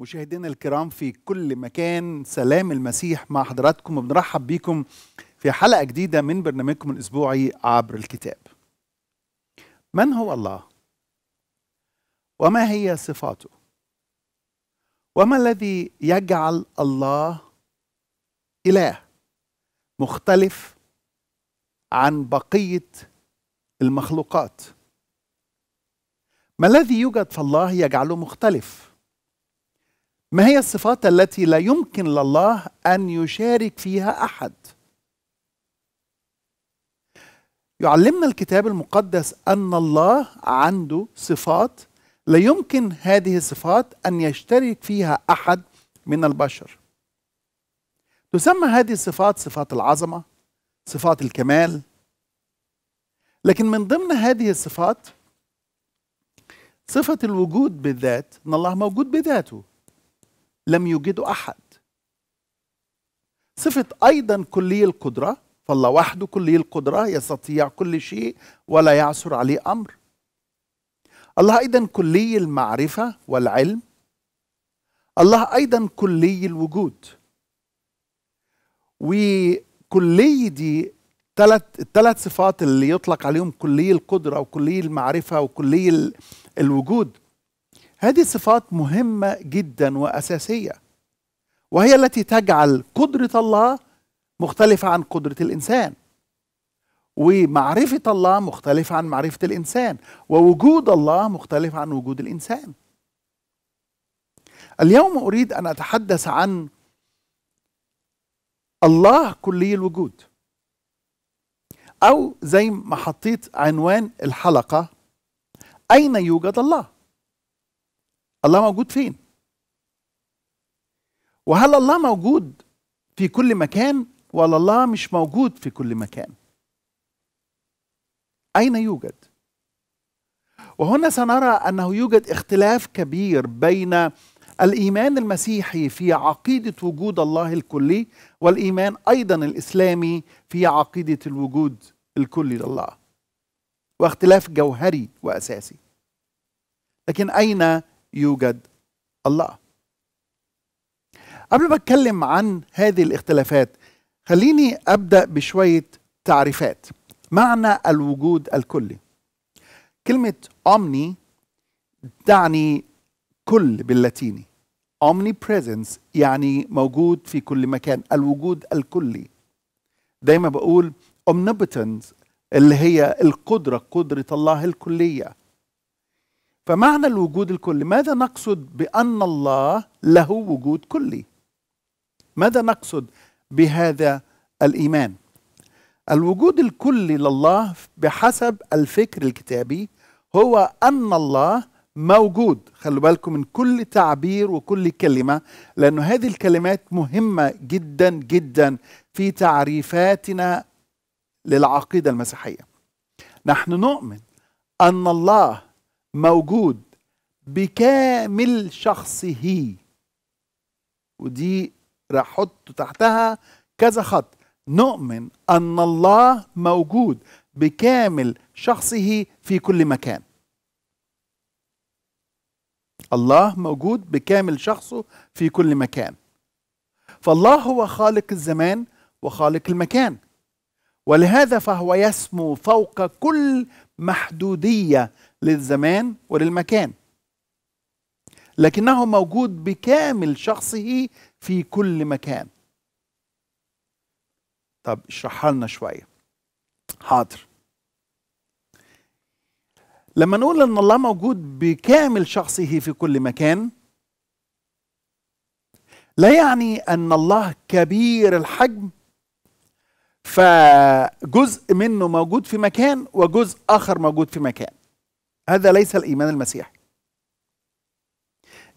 مشاهدينا الكرام في كل مكان سلام المسيح مع حضراتكم وبنرحب بيكم في حلقة جديدة من برنامجكم الأسبوعي عبر الكتاب من هو الله؟ وما هي صفاته؟ وما الذي يجعل الله إله مختلف عن بقية المخلوقات؟ ما الذي يوجد في الله يجعله مختلف؟ ما هي الصفات التي لا يمكن لله ان يشارك فيها احد يعلمنا الكتاب المقدس ان الله عنده صفات لا يمكن هذه الصفات ان يشترك فيها احد من البشر تسمى هذه الصفات صفات العظمه صفات الكمال لكن من ضمن هذه الصفات صفه الوجود بالذات ان الله موجود بذاته لم يجدوا أحد صفة أيضا كلي القدرة فالله وحده كلي القدرة يستطيع كل شيء ولا يعثر عليه أمر الله أيضا كلي المعرفة والعلم الله أيضا كلي الوجود وكلي دي ثلاث الثلاث صفات اللي يطلق عليهم كلي القدرة وكلي المعرفة وكلي الوجود هذه صفات مهمة جدا وأساسية وهي التي تجعل قدرة الله مختلفة عن قدرة الإنسان ومعرفة الله مختلفة عن معرفة الإنسان ووجود الله مختلف عن وجود الإنسان اليوم أريد أن أتحدث عن الله كلي الوجود أو زي ما حطيت عنوان الحلقة أين يوجد الله الله موجود فين وهل الله موجود في كل مكان ولا الله مش موجود في كل مكان اين يوجد وهنا سنرى انه يوجد اختلاف كبير بين الايمان المسيحي في عقيده وجود الله الكلي والايمان ايضا الاسلامي في عقيده الوجود الكلي لله واختلاف جوهري واساسي لكن اين يوجد الله قبل ما اتكلم عن هذه الاختلافات خليني ابدا بشويه تعريفات معنى الوجود الكلي كلمه اومني تعني كل باللاتيني اومني بريزنس يعني موجود في كل مكان الوجود الكلي دايما بقول omnipotence اللي هي القدره قدره الله الكليه فمعنى الوجود الكلي ماذا نقصد بأن الله له وجود كلي ماذا نقصد بهذا الإيمان الوجود الكلي لله بحسب الفكر الكتابي هو أن الله موجود خلوا بالكم من كل تعبير وكل كلمة لأن هذه الكلمات مهمة جدا جدا في تعريفاتنا للعقيدة المسيحية نحن نؤمن أن الله موجود بكامل شخصه ودي راح احط تحتها كذا خط نؤمن ان الله موجود بكامل شخصه في كل مكان الله موجود بكامل شخصه في كل مكان فالله هو خالق الزمان وخالق المكان ولهذا فهو يسمو فوق كل محدوديه للزمان وللمكان لكنه موجود بكامل شخصه في كل مكان طب اشرحها لنا شويه حاضر لما نقول ان الله موجود بكامل شخصه في كل مكان لا يعني ان الله كبير الحجم فجزء منه موجود في مكان وجزء اخر موجود في مكان هذا ليس الإيمان المسيحي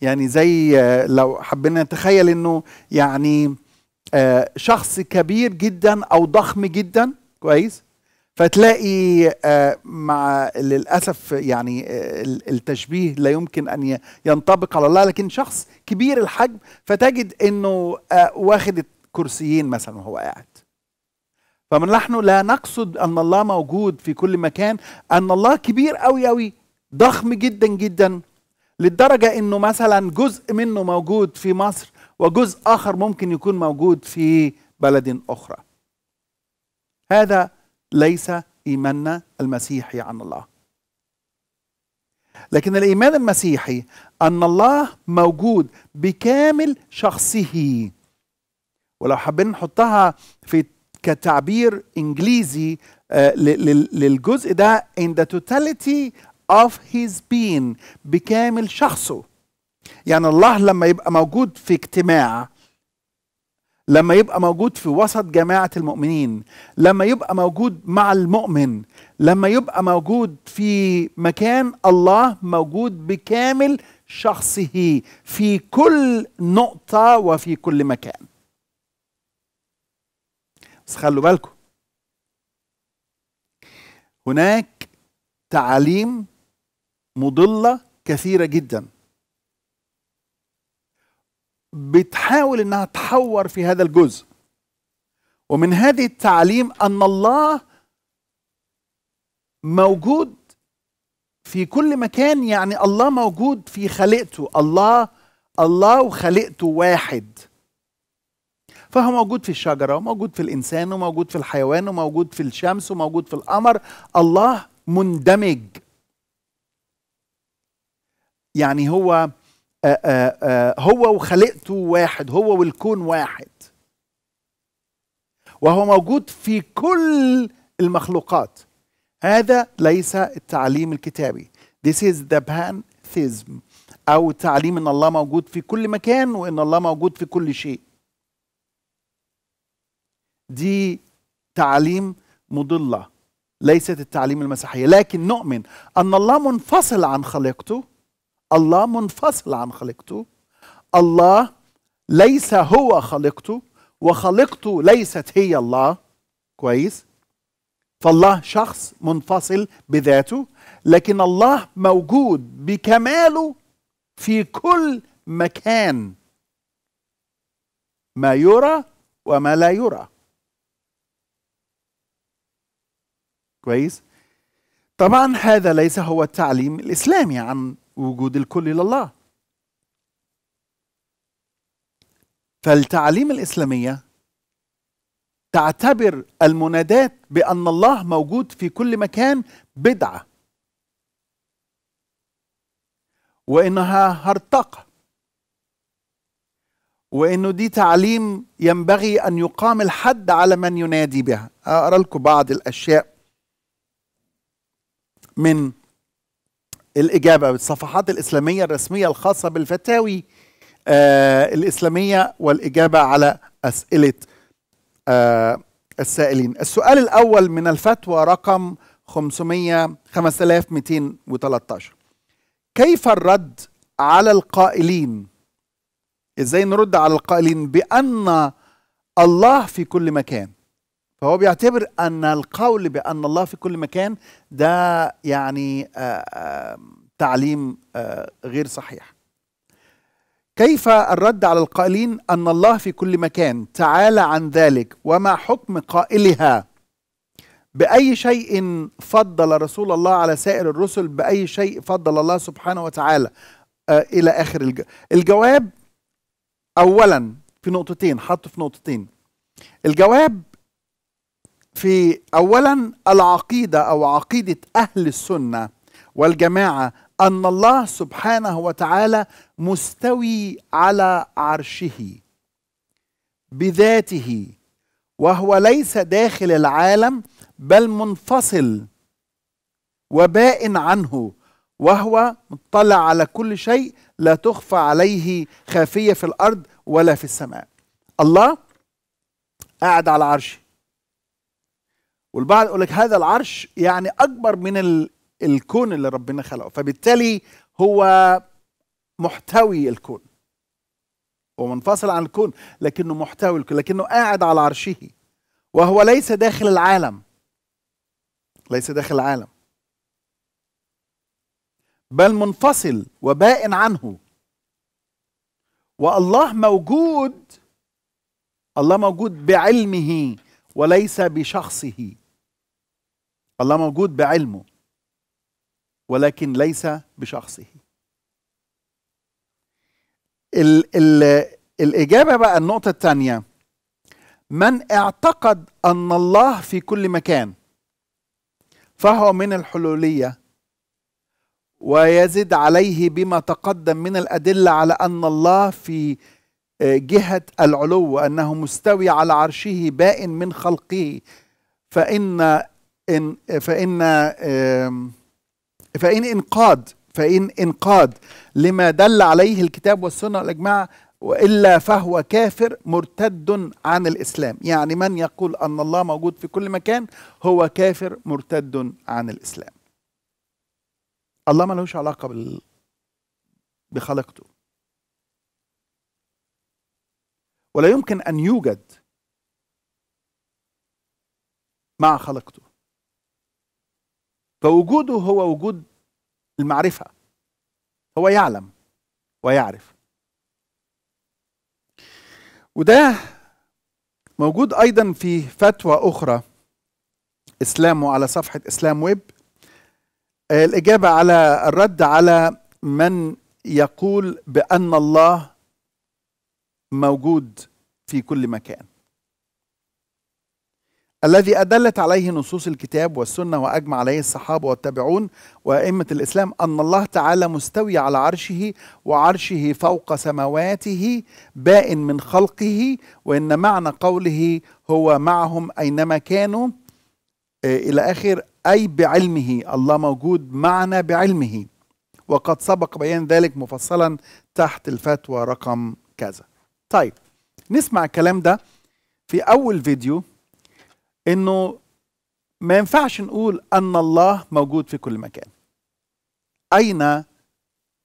يعني زي آه، لو حبينا نتخيل انه يعني آه، شخص كبير جدا او ضخم جدا كويس فتلاقي آه، مع للاسف يعني التشبيه لا يمكن ان ينطبق على الله لكن شخص كبير الحجم فتجد انه واخد كرسيين مثلا وهو قاعد فمن نحن لا نقصد ان الله موجود في كل مكان ان الله كبير قوي قوي ضخم جدا جدا للدرجة انه مثلا جزء منه موجود في مصر وجزء اخر ممكن يكون موجود في بلد اخرى هذا ليس ايماننا المسيحي عن الله لكن الايمان المسيحي ان الله موجود بكامل شخصه ولو حابين نحطها في كتعبير انجليزي آه، للجزء ده in the totality of his being بكامل شخصه يعني الله لما يبقى موجود في اجتماع لما يبقى موجود في وسط جماعة المؤمنين لما يبقى موجود مع المؤمن لما يبقى موجود في مكان الله موجود بكامل شخصه في كل نقطة وفي كل مكان بس خلوا بالكم هناك تعاليم مضله كثيره جدا بتحاول انها تحور في هذا الجزء ومن هذه التعليم ان الله موجود في كل مكان يعني الله موجود في خليقته الله الله وخليقته واحد فهو موجود في الشجرة وموجود في الإنسان وموجود في الحيوان وموجود في الشمس وموجود في القمر الله مندمج يعني هو آآ آه، آآ آه، آه، هو وخلقته واحد هو والكون واحد وهو موجود في كل المخلوقات هذا ليس التعليم الكتابي This is the pantheism أو تعليم أن الله موجود في كل مكان وأن الله موجود في كل شيء دي تعليم مضلة ليست التعليم المسيحية لكن نؤمن أن الله منفصل عن خليقته الله منفصل عن خليقته الله ليس هو خليقته وخليقته ليست هي الله كويس فالله شخص منفصل بذاته لكن الله موجود بكماله في كل مكان ما يرى وما لا يرى كويس طبعا هذا ليس هو التعليم الاسلامي عن وجود الكل لله فالتعاليم الإسلامية تعتبر المنادات بأن الله موجود في كل مكان بدعة وإنها هرطقة وإنه دي تعليم ينبغي أن يقام الحد على من ينادي بها أقرأ لكم بعض الأشياء من الإجابة بالصفحات الإسلامية الرسمية الخاصة بالفتاوي آه الإسلامية والإجابة على أسئلة آه السائلين السؤال الأول من الفتوى رقم 500 5213 كيف الرد على القائلين ازاي نرد على القائلين بأن الله في كل مكان فهو بيعتبر أن القول بأن الله في كل مكان ده يعني آه، آه، تعليم آه، غير صحيح كيف الرد على القائلين أن الله في كل مكان تعالى عن ذلك وما حكم قائلها بأي شيء فضل رسول الله على سائر الرسل بأي شيء فضل الله سبحانه وتعالى إلى آخر الجواب الجواب أولا في نقطتين حط في نقطتين الجواب في اولا العقيده او عقيده اهل السنه والجماعه ان الله سبحانه وتعالى مستوي على عرشه بذاته وهو ليس داخل العالم بل منفصل وباء عنه وهو مطلع على كل شيء لا تخفى عليه خافيه في الارض ولا في السماء الله قاعد على عرشه والبعض يقول لك هذا العرش يعني اكبر من ال... الكون اللي ربنا خلقه فبالتالي هو محتوي الكون هو منفصل عن الكون لكنه محتوي الكون لكنه قاعد على عرشه وهو ليس داخل العالم ليس داخل العالم بل منفصل وبائن عنه والله موجود الله موجود بعلمه وليس بشخصه الله موجود بعلمه ولكن ليس بشخصه ال ال الإجابة بقى النقطة الثانية من اعتقد أن الله في كل مكان فهو من الحلولية ويزد عليه بما تقدم من الأدلة على أن الله في آه، جهة العلو أنه مستوي على عرشه بائن من خلقه فإن إن فإن فإن إنقاد فإن إنقاد لما دل عليه الكتاب والسنة والإجماع وإلا فهو كافر مرتد عن الإسلام يعني من يقول أن الله موجود في كل مكان هو كافر مرتد عن الإسلام الله ما لهوش علاقة بال... بخلقته ولا يمكن أن يوجد مع خلقته فوجوده هو وجود المعرفة هو يعلم ويعرف وده موجود أيضا في فتوى أخرى إسلامه على صفحة إسلام ويب الإجابة على الرد على من يقول بأن الله موجود في كل مكان الذي أدلت عليه نصوص الكتاب والسنة وأجمع عليه الصحابة والتابعون وأئمة الإسلام أن الله تعالى مستوي على عرشه وعرشه فوق سماواته بائن من خلقه وإن معنى قوله هو معهم أينما كانوا آه، إلى آخر أي بعلمه الله موجود معنا بعلمه وقد سبق بيان ذلك مفصلا تحت الفتوى رقم كذا طيب نسمع الكلام ده في أول فيديو انه ما ينفعش نقول ان الله موجود في كل مكان اين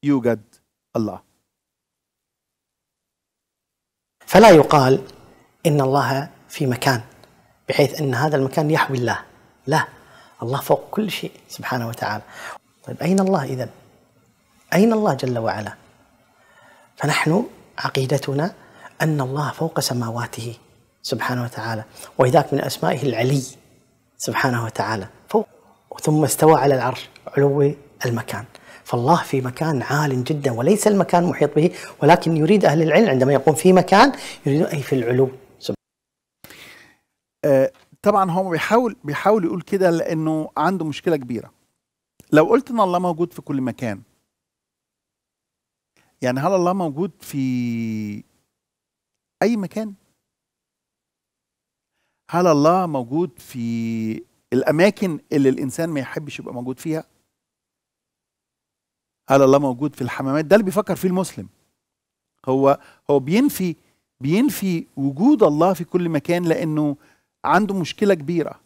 يوجد الله فلا يقال ان الله في مكان بحيث ان هذا المكان يحوي الله لا الله فوق كل شيء سبحانه وتعالى طيب اين الله اذا اين الله جل وعلا فنحن عقيدتنا ان الله فوق سماواته سبحانه وتعالى وذاك من أسمائه العلي سبحانه وتعالى فوق ثم استوى على العرش علو المكان فالله في مكان عال جدا وليس المكان محيط به ولكن يريد أهل العلم عندما يقوم في مكان يريد أي في العلو آه طبعا هو بيحاول بيحاول يقول كده لأنه عنده مشكلة كبيرة لو قلت إن الله موجود في كل مكان يعني هل الله موجود في أي مكان؟ هل الله موجود في الاماكن اللي الانسان ما يحبش يبقى موجود فيها هل الله موجود في الحمامات ده اللي بيفكر فيه المسلم هو هو بينفي بينفي وجود الله في كل مكان لانه عنده مشكله كبيره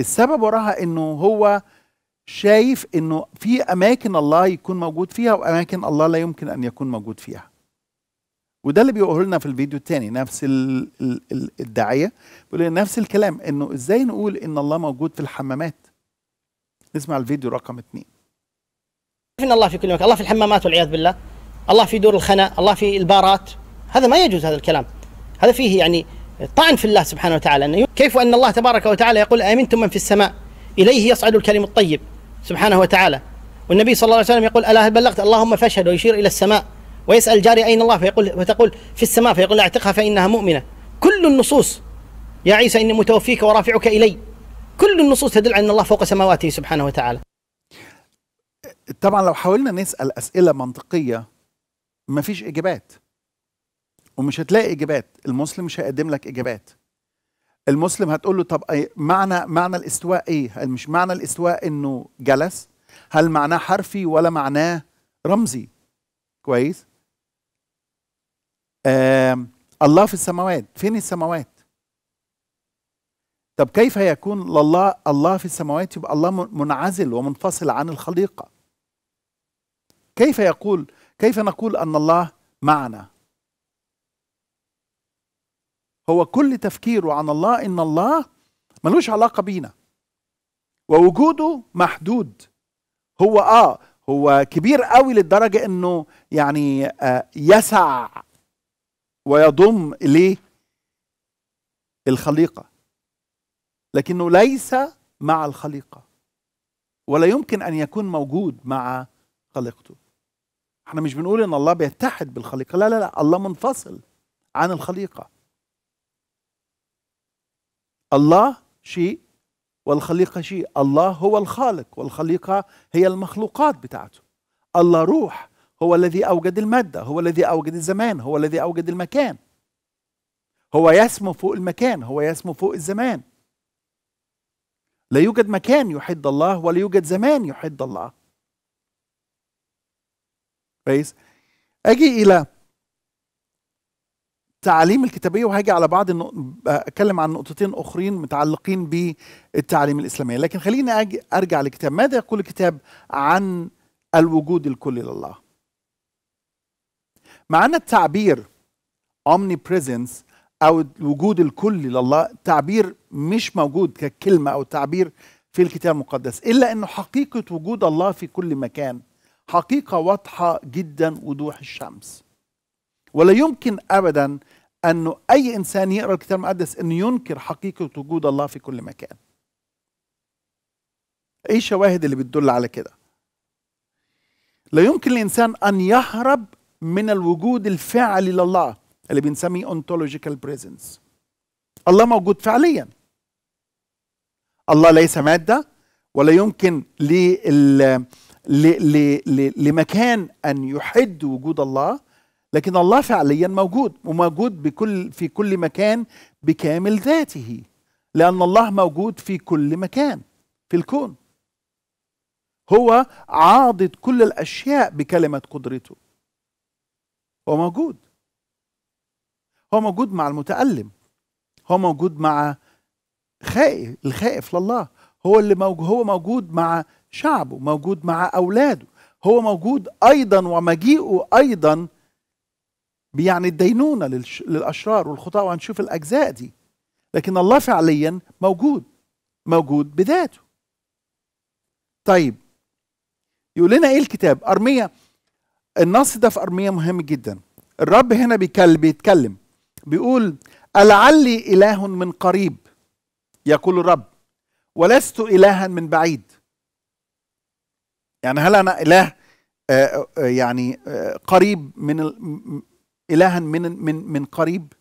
السبب وراها انه هو شايف انه في اماكن الله يكون موجود فيها واماكن الله لا يمكن ان يكون موجود فيها وده اللي بيقوله لنا في الفيديو الثاني نفس الداعيه بيقول نفس الكلام انه ازاي نقول ان الله موجود في الحمامات نسمع الفيديو رقم اثنين فين الله في كل مكان الله في الحمامات والعياذ بالله الله في دور الخنا الله في البارات هذا ما يجوز هذا الكلام هذا فيه يعني طعن في الله سبحانه وتعالى أنه كيف أن الله تبارك وتعالى يقول أمنتم من في السماء إليه يصعد الكلم الطيب سبحانه وتعالى والنبي صلى الله عليه وسلم يقول ألا هل بلغت اللهم فاشهد ويشير إلى السماء ويسأل جاري أين الله فيقول وتقول في السماء فيقول اعتقها فإنها مؤمنة كل النصوص يا عيسى إني متوفيك ورافعك إلي كل النصوص تدل على أن الله فوق سماواته سبحانه وتعالى طبعا لو حاولنا نسأل أسئلة منطقية مفيش إجابات ومش هتلاقي إجابات المسلم مش هيقدم لك إجابات المسلم هتقول له طب معنى معنى الاستواء ايه؟ هل مش معنى الاستواء انه جلس؟ هل معناه حرفي ولا معناه رمزي؟ كويس؟ آه الله في السماوات فين السماوات طب كيف يكون لله الله في السماوات يبقى الله منعزل ومنفصل عن الخليقة كيف يقول كيف نقول أن الله معنا هو كل تفكيره عن الله إن الله ملوش علاقة بينا ووجوده محدود هو آه هو كبير قوي للدرجة إنه يعني آه يسع ويضم إليه الخليقة لكنه ليس مع الخليقة ولا يمكن أن يكون موجود مع خليقته احنا مش بنقول ان الله بيتحد بالخليقة لا لا لا الله منفصل عن الخليقة الله شيء والخليقة شيء الله هو الخالق والخليقة هي المخلوقات بتاعته الله روح هو الذي أوجد المادة هو الذي أوجد الزمان هو الذي أوجد المكان هو يسمو فوق المكان هو يسمو فوق الزمان لا يوجد مكان يحد الله ولا يوجد زمان يحد الله كويس اجي الى تعاليم الكتابيه وهاجي على بعض النق... اتكلم عن نقطتين اخرين متعلقين بالتعاليم الاسلاميه لكن خليني أجي ارجع لكتاب ماذا يقول الكتاب عن الوجود الكلي لله معنى التعبير omnipresence أو الوجود الكلي لله تعبير مش موجود ككلمة أو تعبير في الكتاب المقدس إلا أنه حقيقة وجود الله في كل مكان حقيقة واضحة جدا وضوح الشمس ولا يمكن أبدا أنه أي إنسان يقرأ الكتاب المقدس أنه ينكر حقيقة وجود الله في كل مكان إيه الشواهد اللي بتدل على كده لا يمكن الإنسان أن يهرب من الوجود الفعلي لله اللي بنسميه ontological presence الله موجود فعليا الله ليس مادة ولا يمكن لل... ل... لمكان أن يحد وجود الله لكن الله فعليا موجود وموجود بكل في كل مكان بكامل ذاته لأن الله موجود في كل مكان في الكون هو عاضد كل الأشياء بكلمة قدرته هو موجود هو موجود مع المتألم هو موجود مع خائف الخائف لله هو اللي موجود هو موجود مع شعبه موجود مع أولاده هو موجود أيضا ومجيئه أيضا بيعني الدينونة للأشرار والخطاة وهنشوف الأجزاء دي لكن الله فعليا موجود موجود بذاته طيب يقول لنا ايه الكتاب ارميه النص ده في ارميه مهم جدا الرب هنا بيكلم بيتكلم بيقول ألعلي إله من قريب يقول الرب ولست إلها من بعيد يعني هل أنا إله آه، آه، يعني آه، قريب من إلها من من من قريب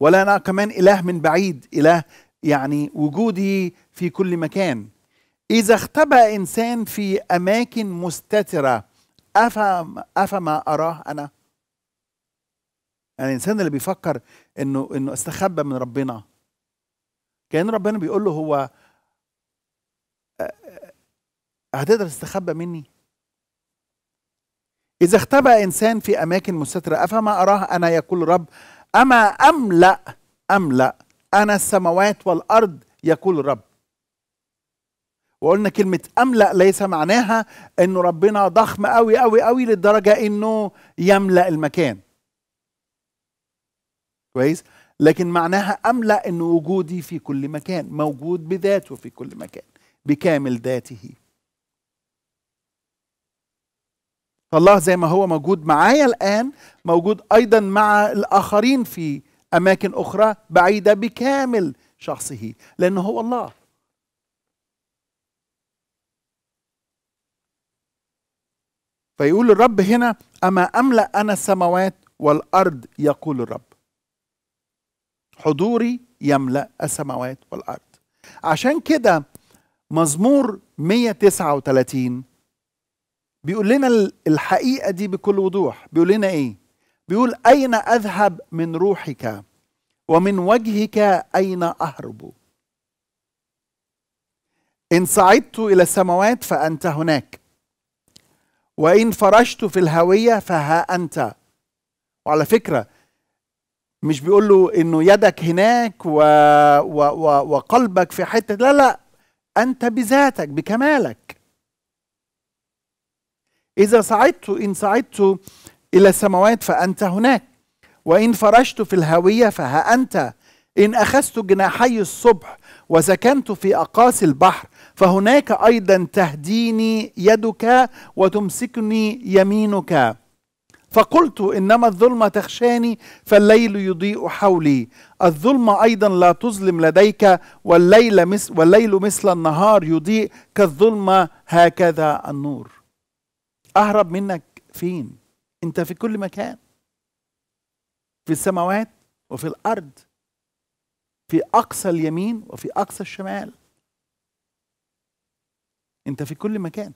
ولا أنا كمان إله من بعيد إله يعني وجودي في كل مكان إذا اختبأ إنسان في أماكن مستترة أفهم ما أراه أنا يعني الإنسان اللي بيفكر إنه إنه استخبى من ربنا كأن ربنا بيقول له هو آه، آه، هتقدر تستخبى مني إذا اختبأ إنسان في أماكن مستترة أفما أراه أنا يقول رب أما أملأ أملأ أنا السماوات والأرض يقول رب وقلنا كلمة أملأ ليس معناها إنه ربنا ضخم أوي أوي أوي للدرجة إنه يملأ المكان. كويس؟ لكن معناها أملأ إنه وجودي في كل مكان، موجود بذاته في كل مكان، بكامل ذاته. فالله زي ما هو موجود معايا الآن موجود أيضا مع الآخرين في أماكن أخرى بعيدة بكامل شخصه لأنه هو الله فيقول الرب هنا أما أملأ أنا السماوات والأرض يقول الرب حضوري يملأ السماوات والأرض عشان كده مزمور 139 بيقول لنا الحقيقة دي بكل وضوح بيقول لنا إيه بيقول أين أذهب من روحك ومن وجهك أين أهرب إن صعدت إلى السماوات فأنت هناك وإن فرشت في الهوية فها أنت وعلى فكرة مش بيقول له إنه يدك هناك و... و... و... وقلبك في حتة لا لا أنت بذاتك بكمالك إذا صعدت إن صعدت إلى السماوات فأنت هناك وإن فرشت في الهوية فها أنت إن أخذت جناحي الصبح وسكنت في أقاصي البحر فهناك ايضا تهديني يدك وتمسكني يمينك فقلت انما الظلمه تخشاني فالليل يضيء حولي الظلمه ايضا لا تظلم لديك والليل مثل والليل مثل النهار يضيء كالظلمه هكذا النور اهرب منك فين انت في كل مكان في السماوات وفي الارض في اقصى اليمين وفي اقصى الشمال انت في كل مكان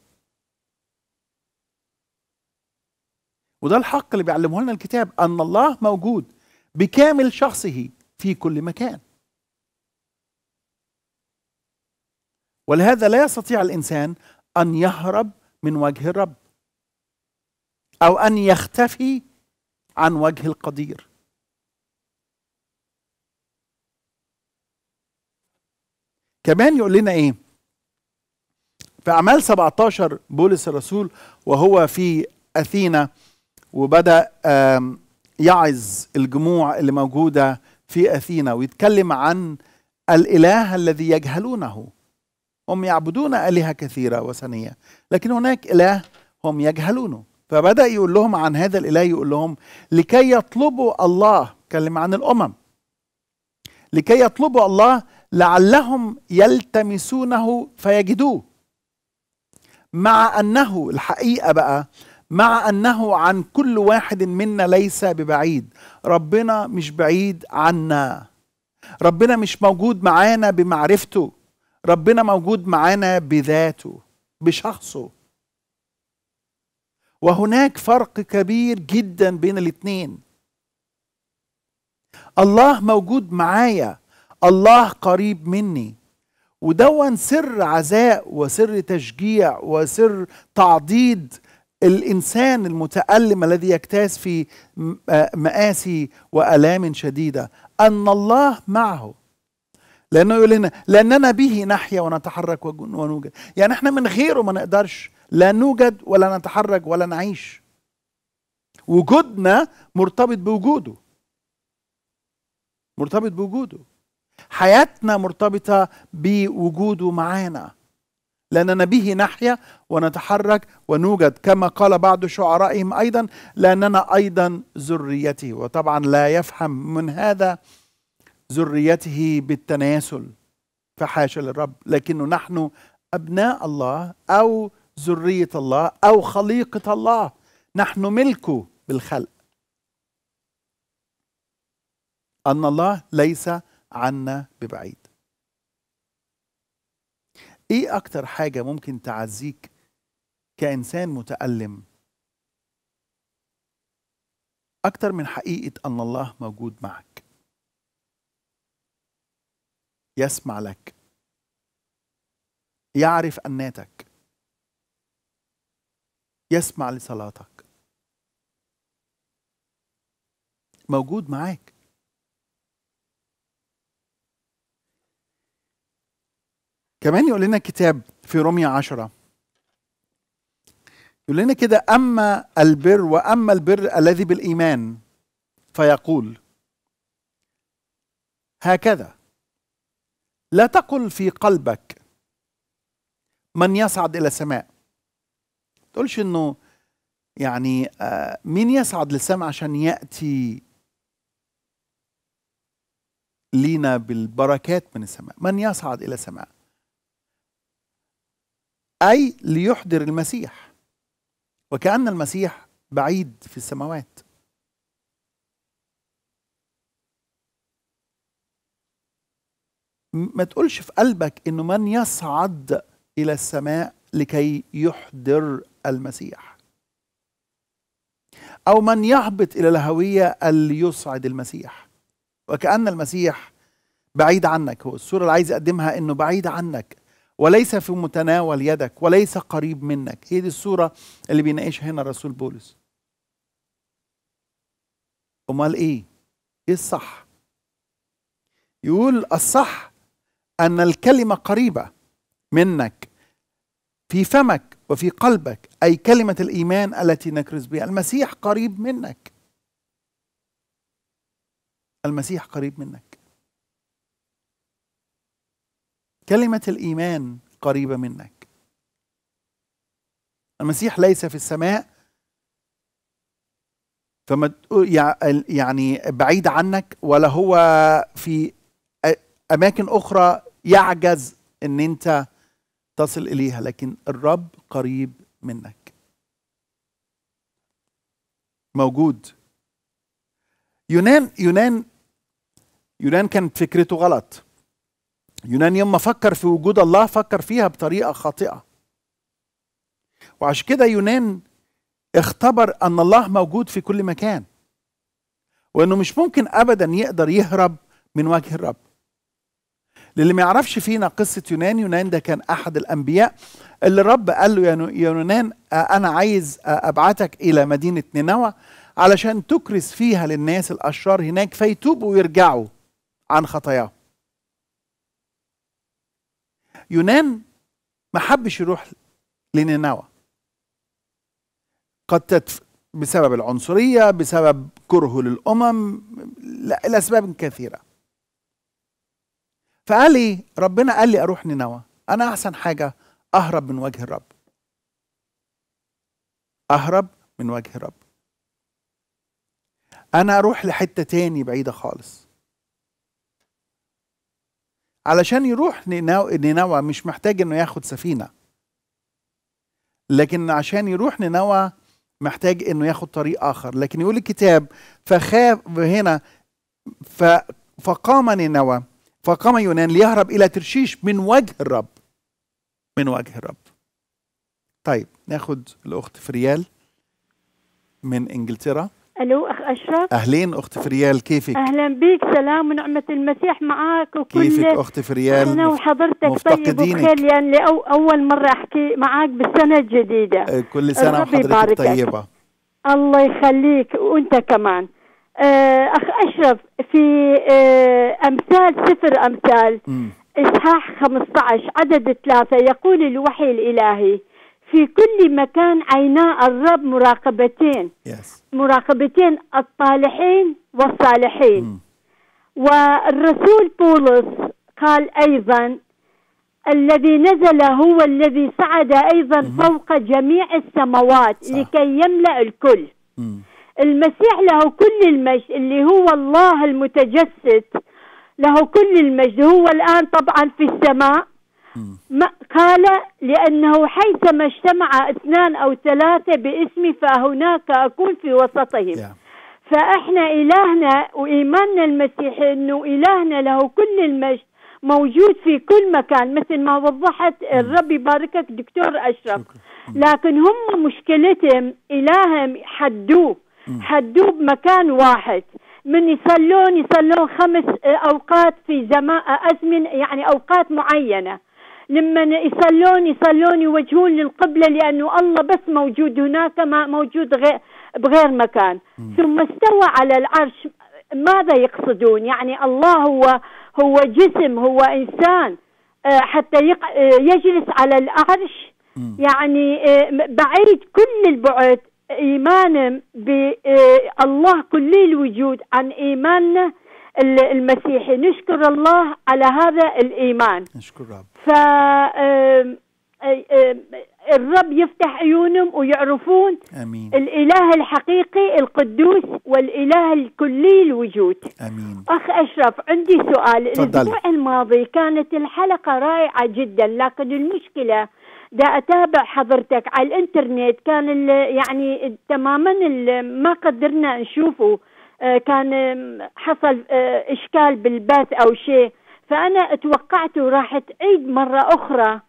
وده الحق اللي بيعلمه لنا الكتاب ان الله موجود بكامل شخصه في كل مكان ولهذا لا يستطيع الانسان ان يهرب من وجه الرب او ان يختفي عن وجه القدير كمان يقول لنا ايه في أعمال 17 بولس الرسول وهو في أثينا وبدأ يعظ الجموع اللي موجودة في أثينا ويتكلم عن الإله الذي يجهلونه هم يعبدون آلهة كثيرة وثنية لكن هناك إله هم يجهلونه فبدأ يقول لهم عن هذا الإله يقول لهم لكي يطلبوا الله تكلم عن الأمم لكي يطلبوا الله لعلهم يلتمسونه فيجدوه مع انه الحقيقه بقى مع انه عن كل واحد منا ليس ببعيد ربنا مش بعيد عنا ربنا مش موجود معانا بمعرفته ربنا موجود معانا بذاته بشخصه وهناك فرق كبير جدا بين الاثنين الله موجود معايا الله قريب مني ودون سر عزاء وسر تشجيع وسر تعضيد الانسان المتالم الذي يجتاز في آه، ماسي والام شديده ان الله معه لانه يقول لنا لاننا به نحيا ونتحرك ونوجد يعني احنا من غيره ما نقدرش لا نوجد ولا نتحرك ولا نعيش وجودنا مرتبط بوجوده مرتبط بوجوده حياتنا مرتبطة بوجوده معانا لأننا به نحيا ونتحرك ونوجد كما قال بعض شعرائهم أيضا لأننا أيضا ذريته وطبعا لا يفهم من هذا ذريته بالتناسل فحاشا للرب لكنه نحن أبناء الله أو ذرية الله أو خليقة الله نحن ملكه بالخلق أن الله ليس عنا ببعيد ايه اكتر حاجة ممكن تعزيك كإنسان متألم أكتر من حقيقة أن الله موجود معك يسمع لك يعرف أناتك يسمع لصلاتك موجود معاك كمان يقول لنا الكتاب في رومية عشرة يقول لنا كده أما البر وأما البر الذي بالإيمان فيقول هكذا لا تقل في قلبك من يصعد إلى السماء تقولش إنه يعني آه، مين يصعد للسماء عشان يأتي لينا بالبركات من السماء من يصعد إلى السماء أي ليحضر المسيح وكأن المسيح بعيد في السماوات ما تقولش في قلبك انه من يصعد الى السماء لكي يحضر المسيح او من يهبط الى الهويه ليصعد المسيح وكأن المسيح بعيد عنك هو الصورة اللي عايز أقدمها إنه بعيد عنك وليس في متناول يدك وليس قريب منك هي دي الصورة اللي بيناقشها هنا الرسول بولس أمال إيه؟ إيه الصح؟ يقول الصح أن الكلمة قريبة منك في فمك وفي قلبك أي كلمة الإيمان التي نكرز بها المسيح قريب منك المسيح قريب منك كلمة الإيمان قريبة منك المسيح ليس في السماء فما يعني بعيد عنك ولا هو في أماكن أخرى يعجز إن أنت تصل إليها لكن الرب قريب منك موجود يونان يونان يونان كانت فكرته غلط يونان يوم ما فكر في وجود الله فكر فيها بطريقة خاطئة وعشان كده يونان اختبر أن الله موجود في كل مكان وأنه مش ممكن أبدا يقدر يهرب من وجه الرب للي ما يعرفش فينا قصة يونان يونان ده كان أحد الأنبياء اللي الرب قال له يا يونان أنا عايز أبعتك إلى مدينة نينوى علشان تكرس فيها للناس الأشرار هناك فيتوبوا ويرجعوا عن خطاياهم يونان ما حبش يروح لنينوى قد تدف بسبب العنصرية بسبب كرهه للأمم لأسباب كثيرة فقال لي ربنا قال لي أروح نينوى أنا أحسن حاجة أهرب من وجه الرب أهرب من وجه الرب أنا أروح لحتة تاني بعيدة خالص علشان يروح نينوى مش محتاج انه ياخد سفينه لكن عشان يروح نينوى محتاج انه ياخد طريق اخر لكن يقول الكتاب فخاف هنا فقام نينوى فقام يونان ليهرب الى ترشيش من وجه الرب من وجه الرب طيب ناخد الاخت فريال من انجلترا الو اخ اشرف اهلين اخت فريال كيفك اهلا بك سلام ونعمه المسيح معك وكل كيفك اخت فريال انا وحضرتك طيب وخير يعني لأو اول مره احكي معك بالسنه الجديدة أه، كل سنه وحضرتك طيبه الله يخليك وانت كمان أه، اخ اشرف في أه، امثال سفر امثال اصحاح 15 عدد ثلاثة يقول الوحي الالهي في كل مكان عينا الرب مراقبتين yes. مراقبتين الطالحين والصالحين mm. والرسول بولس قال أيضا الذي نزل هو الذي صعد أيضا mm-hmm. فوق جميع السماوات صح. لكي يملأ الكل mm. المسيح له كل المجد اللي هو الله المتجسد له كل المجد هو الآن طبعا في السماء mm. ما قال لأنه حيثما اجتمع اثنان أو ثلاثة باسمي فهناك أكون في وسطهم فإحنا إلهنا وإيماننا المسيحي أنه إلهنا له كل المجد موجود في كل مكان مثل ما وضحت mm. الرب يباركك دكتور أشرف mm. لكن هم مشكلتهم إلههم حدوه mm. حدوه بمكان واحد من يصلون يصلون خمس أوقات في زمان أزمن يعني أوقات معينة لما يصلون يصلون يوجهون للقبلة لأنه الله بس موجود هناك ما موجود غير بغير مكان م. ثم استوى على العرش ماذا يقصدون يعني الله هو هو جسم هو إنسان آه، حتى آه، يجلس على العرش يعني آه، بعيد كل البعد إيمانهم بالله كل الوجود عن إيماننا المسيحي نشكر الله على هذا الإيمان نشكر رب ف الرب يفتح عيونهم ويعرفون أمين. الإله الحقيقي القدوس والإله الكلي الوجود أمين. أخ أشرف عندي سؤال تفضل. الأسبوع الماضي كانت الحلقة رائعة جدا لكن المشكلة دا أتابع حضرتك على الإنترنت كان يعني تماما ما قدرنا نشوفه آه، كان حصل آه، اشكال بالبث او شيء فانا توقعت وراح تعيد مره اخرى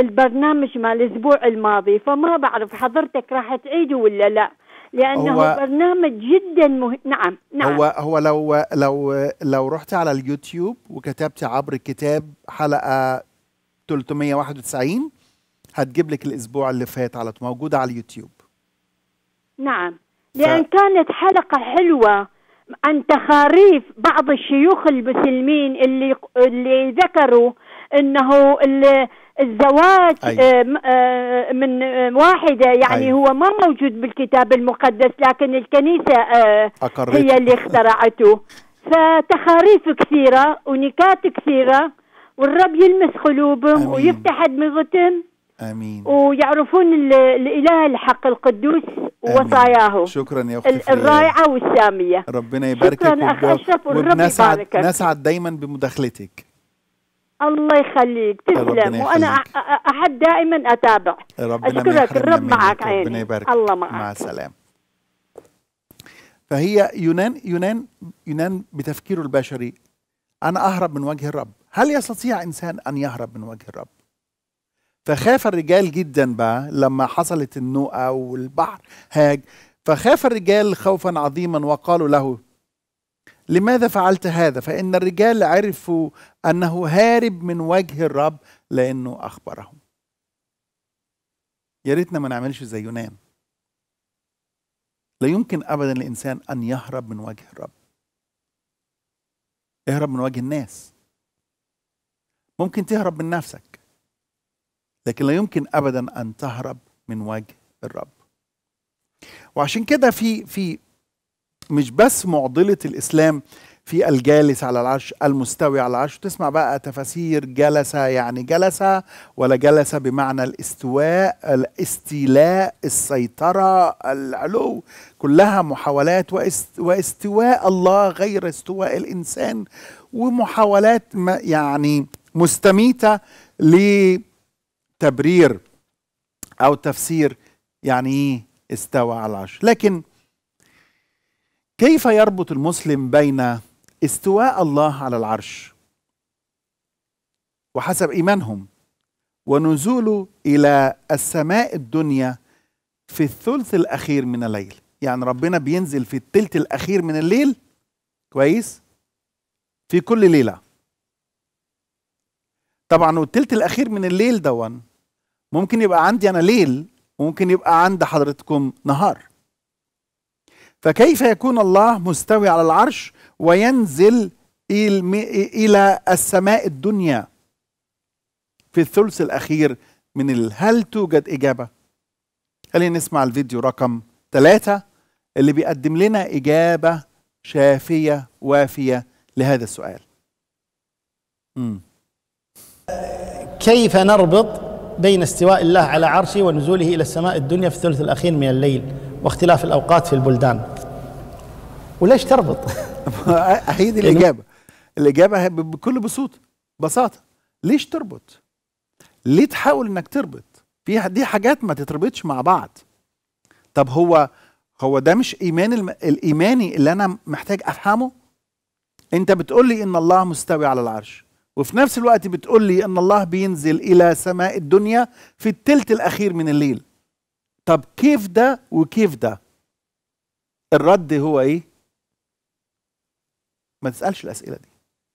البرنامج مال الاسبوع الماضي فما بعرف حضرتك راح تعيده ولا لا لانه هو برنامج جدا مهم نعم نعم هو هو لو لو لو رحت على اليوتيوب وكتبت عبر الكتاب حلقه 391 هتجيب لك الاسبوع اللي فات على موجوده على اليوتيوب نعم لأن ف... كانت حلقة حلوة عن تخاريف بعض الشيوخ المسلمين اللي اللي ذكروا انه الزواج أي. آه، آه، من آه، واحدة يعني أي. هو ما موجود بالكتاب المقدس لكن الكنيسة أقريت. هي اللي اخترعته فتخاريف كثيرة ونكات كثيرة والرب يلمس قلوبهم ويفتح أدمغتهم امين ويعرفون الاله الحق القدوس وصاياه شكرا يا اختي الرائعه والساميه ربنا يباركك شكرا اخ اشرف يباركك نسعد دايما بمداخلتك الله يخليك تسلم وانا احد دائما اتابع ربنا اشكرك الرب معك عيني ربنا يبارك الله معك مع السلامه فهي يونان يونان يونان بتفكيره البشري انا اهرب من وجه الرب هل يستطيع انسان ان يهرب من وجه الرب فخاف الرجال جدا بقى لما حصلت النوءة والبحر هاج فخاف الرجال خوفا عظيما وقالوا له لماذا فعلت هذا فإن الرجال عرفوا أنه هارب من وجه الرب لأنه أخبرهم يا ريتنا ما نعملش زي يونان لا يمكن أبدا للإنسان أن يهرب من وجه الرب اهرب من وجه الناس ممكن تهرب من نفسك لكن لا يمكن ابدا ان تهرب من وجه الرب وعشان كده في في مش بس معضله الاسلام في الجالس على العرش المستوي على العرش تسمع بقى تفاسير جلس يعني جلس ولا جلس بمعنى الاستواء الاستيلاء السيطرة العلو كلها محاولات واستواء الله غير استواء الإنسان ومحاولات يعني مستميتة ل تبرير أو تفسير يعني إيه استوى على العرش لكن كيف يربط المسلم بين استواء الله على العرش وحسب إيمانهم ونزوله إلى السماء الدنيا في الثلث الأخير من الليل يعني ربنا بينزل في الثلث الأخير من الليل كويس في كل ليلة طبعا والثلث الأخير من الليل دون ممكن يبقى عندي انا ليل وممكن يبقى عند حضرتكم نهار فكيف يكون الله مستوي على العرش وينزل الى السماء الدنيا في الثلث الاخير من ال... هل توجد اجابه خلينا نسمع الفيديو رقم ثلاثة اللي بيقدم لنا اجابه شافيه وافيه لهذا السؤال مم. كيف نربط بين استواء الله على عرشه ونزوله إلى السماء الدنيا في الثلث الأخير من الليل واختلاف الأوقات في البلدان وليش تربط؟ هي الإجابة الإجابة بكل بساطة بساطة ليش تربط؟ ليه تحاول إنك تربط؟ في دي حاجات ما تتربطش مع بعض طب هو هو ده مش إيمان الم... الإيماني اللي أنا محتاج أفهمه؟ أنت بتقول لي إن الله مستوي على العرش وفي نفس الوقت بتقول لي ان الله بينزل الى سماء الدنيا في الثلث الاخير من الليل طب كيف ده وكيف ده الرد هو ايه ما تسالش الاسئله دي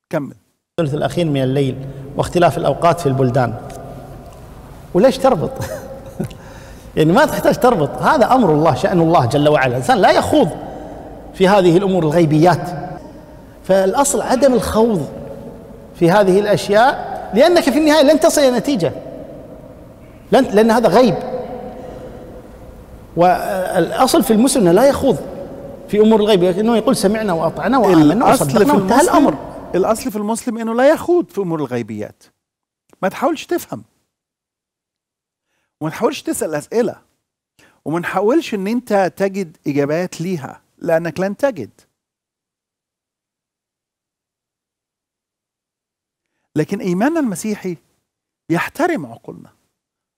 كمل الثلث الاخير من الليل واختلاف الاوقات في البلدان وليش تربط يعني ما تحتاج تربط هذا امر الله شان الله جل وعلا الانسان لا يخوض في هذه الامور الغيبيات فالاصل عدم الخوض في هذه الأشياء لأنك في النهاية لن تصل إلى نتيجة لن لأن هذا غيب والأصل في المسلم لا يخوض في أمور الغيب لكنه يقول سمعنا وأطعنا وآمنا وصدقنا وانتهى الأمر الأصل في المسلم أنه لا يخوض في أمور الغيبيات ما تحاولش تفهم وما تحاولش تسأل أسئلة وما نحاولش أن أنت تجد إجابات ليها لأنك لن تجد لكن إيماننا المسيحي يحترم عقولنا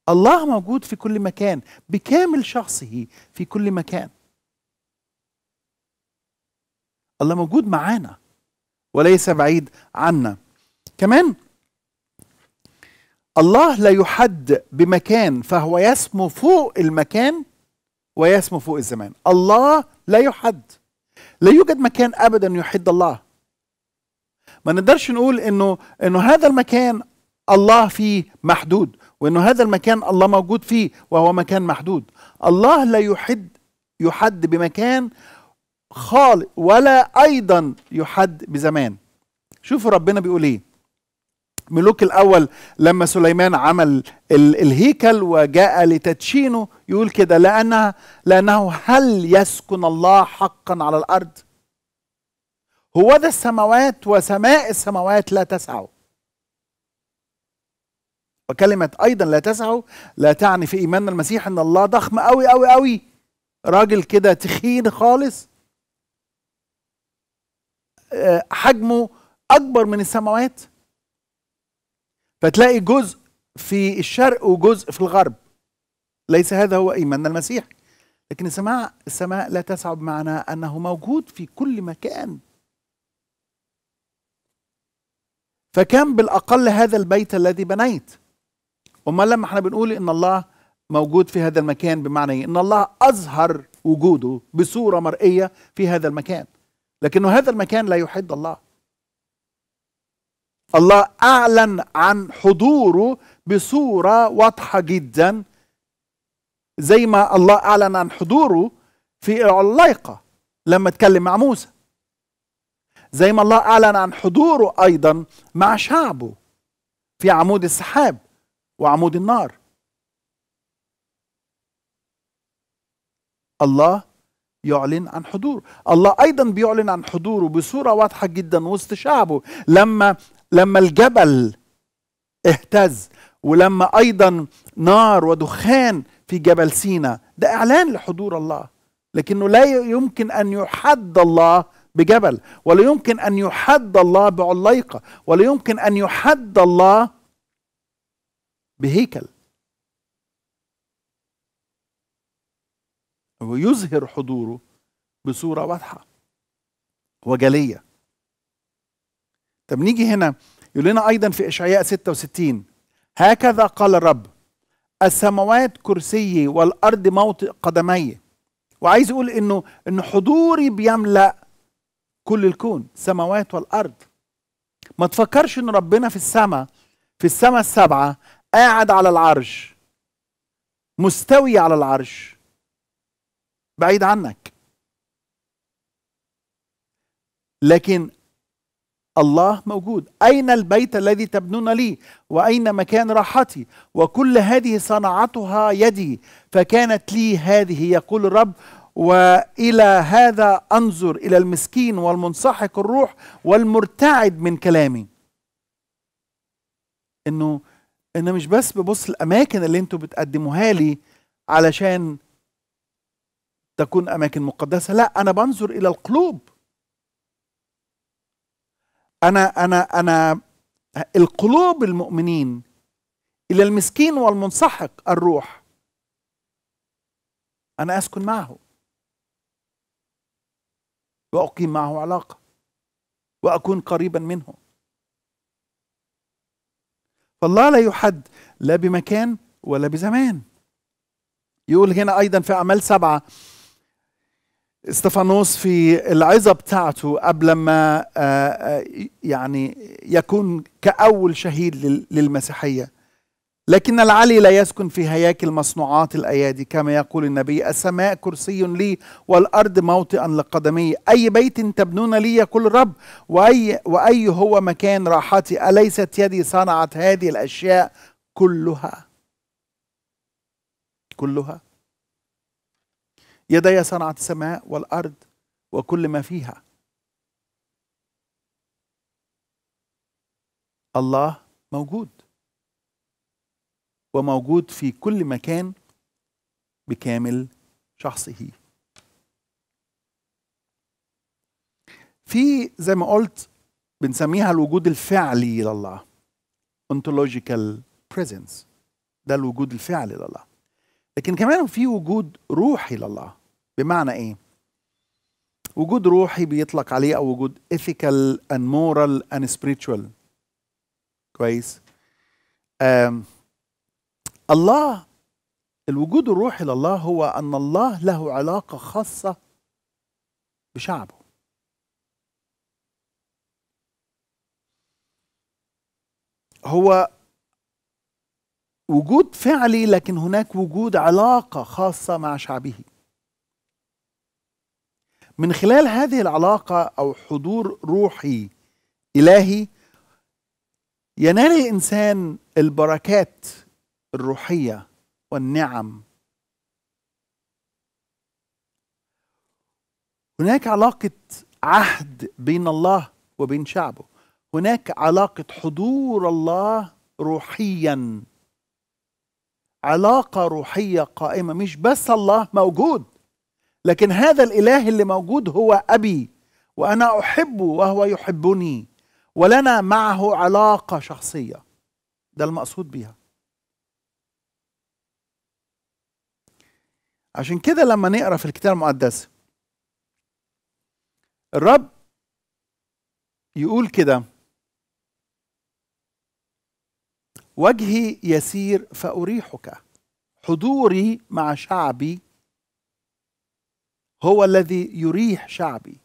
الله موجود في كل مكان بكامل شخصه في كل مكان الله موجود معانا وليس بعيد عنا كمان الله لا يحد بمكان فهو يسمو فوق المكان ويسمو فوق الزمان الله لا يحد لا يوجد مكان ابدا يحد الله ما نقدرش نقول انه انه هذا المكان الله فيه محدود وانه هذا المكان الله موجود فيه وهو مكان محدود الله لا يحد يحد بمكان خالق ولا ايضا يحد بزمان شوفوا ربنا بيقول ايه ملوك الاول لما سليمان عمل الهيكل وجاء لتدشينه يقول كده لانها لانه هل يسكن الله حقا على الارض هو ذا السماوات وسماء السماوات لا تسعوا وكلمة أيضا لا تسعوا لا تعني في إيماننا المسيح أن الله ضخم أوي أوي أوي راجل كده تخين خالص آه، حجمه أكبر من السماوات فتلاقي جزء في الشرق وجزء في الغرب ليس هذا هو إيماننا المسيح لكن السماء السماء لا تسع بمعنى أنه موجود في كل مكان فكم بالاقل هذا البيت الذي بنيت امال لما احنا بنقول ان الله موجود في هذا المكان بمعنى ايه ان الله اظهر وجوده بصوره مرئيه في هذا المكان لكنه هذا المكان لا يحد الله الله اعلن عن حضوره بصوره واضحه جدا زي ما الله اعلن عن حضوره في العلايقة لما اتكلم مع موسى زي ما الله أعلن عن حضوره أيضا مع شعبه في عمود السحاب وعمود النار الله يعلن عن حضوره الله أيضا بيعلن عن حضوره بصورة واضحة جدا وسط شعبه لما لما الجبل اهتز ولما أيضا نار ودخان في جبل سينا ده إعلان لحضور الله لكنه لا يمكن أن يحد الله بجبل ولا يمكن أن يحد الله بعليقة ولا يمكن أن يحد الله بهيكل ويظهر حضوره بصورة واضحة وجلية طب نيجي هنا يقول لنا أيضا في إشعياء 66 هكذا قال الرب السماوات كرسيي والأرض موطئ قدمي وعايز أقول إنه إن حضوري بيملأ كل الكون السماوات والارض ما تفكرش ان ربنا في السماء في السماء السبعه قاعد على العرش مستوي على العرش بعيد عنك لكن الله موجود أين البيت الذي تبنون لي وأين مكان راحتي وكل هذه صنعتها يدي فكانت لي هذه يقول الرب والى هذا انظر الى المسكين والمنسحق الروح والمرتعد من كلامي انه انا مش بس ببص الاماكن اللي انتوا بتقدموها لي علشان تكون اماكن مقدسه لا انا بنظر الى القلوب انا انا انا القلوب المؤمنين الى المسكين والمنسحق الروح انا اسكن معه وأقيم معه علاقة وأكون قريبا منه فالله لا يحد لا بمكان ولا بزمان يقول هنا أيضا في أعمال سبعة استفانوس في العظة بتاعته قبل ما آه، آه، يعني يكون كأول شهيد للمسيحية لكن العلي لا يسكن في هياكل مصنوعات الأيادي كما يقول النبي السماء كرسي لي والأرض موطئا لقدمي أي بيت تبنون لي يقول رب وأي, وأي هو مكان راحتي أليست يدي صنعت هذه الأشياء كلها كلها يدي صنعت السماء والأرض وكل ما فيها الله موجود وموجود في كل مكان بكامل شخصه في زي ما قلت بنسميها الوجود الفعلي لله ontological presence ده الوجود الفعلي لله لكن كمان في وجود روحي لله بمعنى ايه وجود روحي بيطلق عليه او وجود ethical and moral and spiritual كويس آم الله الوجود الروحي لله هو أن الله له علاقة خاصة بشعبه هو وجود فعلي لكن هناك وجود علاقة خاصة مع شعبه من خلال هذه العلاقة أو حضور روحي إلهي ينال الإنسان البركات الروحيه والنعم هناك علاقه عهد بين الله وبين شعبه هناك علاقه حضور الله روحيا علاقه روحيه قائمه مش بس الله موجود لكن هذا الاله اللي موجود هو ابي وانا احبه وهو يحبني ولنا معه علاقه شخصيه ده المقصود بيها عشان كده لما نقرا في الكتاب المقدس الرب يقول كده وجهي يسير فأريحك حضوري مع شعبي هو الذي يريح شعبي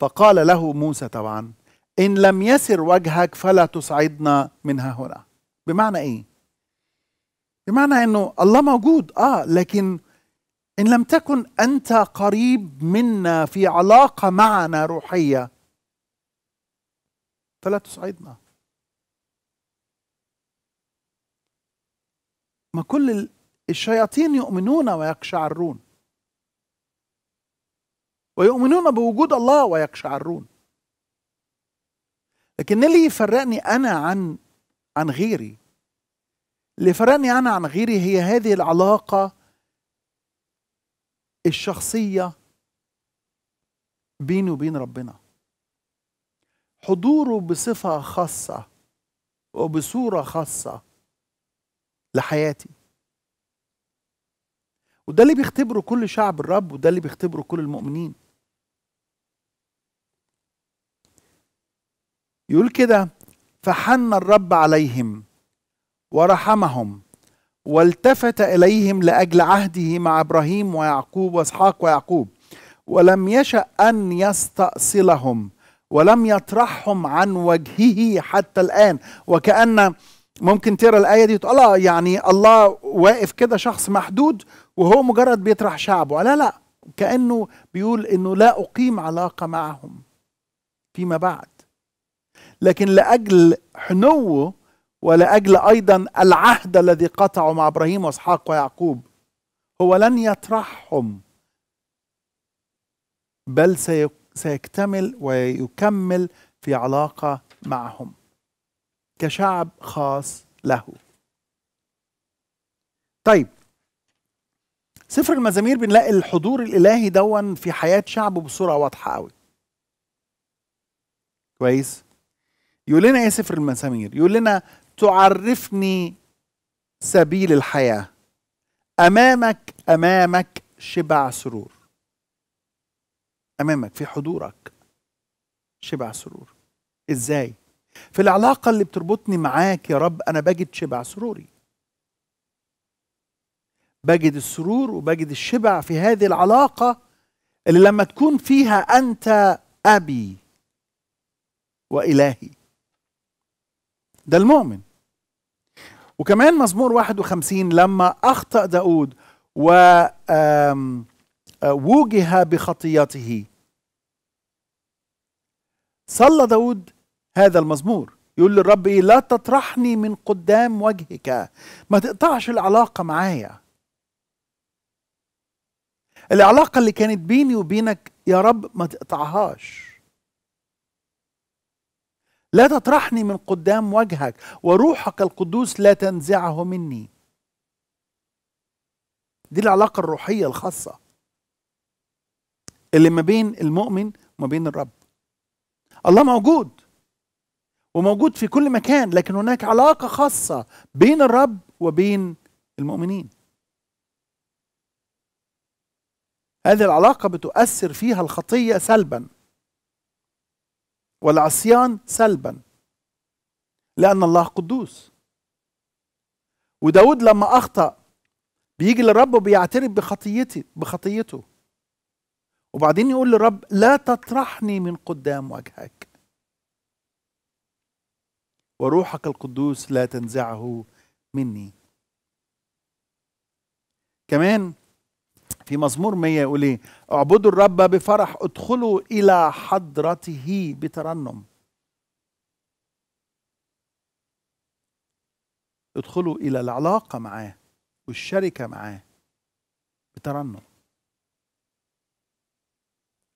فقال له موسى طبعا إن لم يسر وجهك فلا تصعدنا منها هنا بمعنى إيه؟ بمعنى إنه الله موجود آه لكن ان لم تكن انت قريب منا في علاقه معنا روحيه فلا تسعدنا ما كل الشياطين يؤمنون ويقشعرون ويؤمنون بوجود الله ويقشعرون لكن اللي يفرقني انا عن عن غيري اللي يفرقني انا عن غيري هي هذه العلاقه الشخصية بينه وبين ربنا حضوره بصفة خاصة وبصورة خاصة لحياتي وده اللي بيختبره كل شعب الرب وده اللي بيختبره كل المؤمنين يقول كده فحن الرب عليهم ورحمهم والتفت اليهم لاجل عهده مع ابراهيم ويعقوب واسحاق ويعقوب ولم يشا ان يستاصلهم ولم يطرحهم عن وجهه حتى الان وكان ممكن ترى الايه دي تقول الله يعني الله واقف كده شخص محدود وهو مجرد بيطرح شعبه لا لا كانه بيقول انه لا اقيم علاقه معهم فيما بعد لكن لاجل حنوه ولاجل ايضا العهد الذي قطعه مع ابراهيم واسحاق ويعقوب هو لن يطرحهم بل سيكتمل ويكمل في علاقه معهم كشعب خاص له طيب سفر المزامير بنلاقي الحضور الالهي دون في حياه شعبه بصوره واضحه قوي كويس يقول لنا ايه سفر المزامير يقول لنا تعرفني سبيل الحياه امامك امامك شبع سرور امامك في حضورك شبع سرور ازاي في العلاقه اللي بتربطني معاك يا رب انا بجد شبع سروري بجد السرور وبجد الشبع في هذه العلاقه اللي لما تكون فيها انت ابي والهي ده المؤمن وكمان مزمور 51 لما أخطأ داود ووجه آه، بخطيته صلى داود هذا المزمور يقول للرب إيه لا تطرحني من قدام وجهك ما تقطعش العلاقة معايا العلاقة اللي كانت بيني وبينك يا رب ما تقطعهاش لا تطرحني من قدام وجهك وروحك القدوس لا تنزعه مني دي العلاقة الروحية الخاصة اللي ما بين المؤمن وما بين الرب الله موجود وموجود في كل مكان لكن هناك علاقة خاصة بين الرب وبين المؤمنين هذه العلاقة بتؤثر فيها الخطية سلبا والعصيان سلبا لأن الله قدوس وداود لما أخطأ بيجي للرب وبيعترف بخطيتي بخطيته وبعدين يقول للرب لا تطرحني من قدام وجهك وروحك القدوس لا تنزعه مني كمان في مزمور 100 يقول ايه اعبدوا الرب بفرح ادخلوا الى حضرته بترنم ادخلوا الى العلاقه معاه والشركه معاه بترنم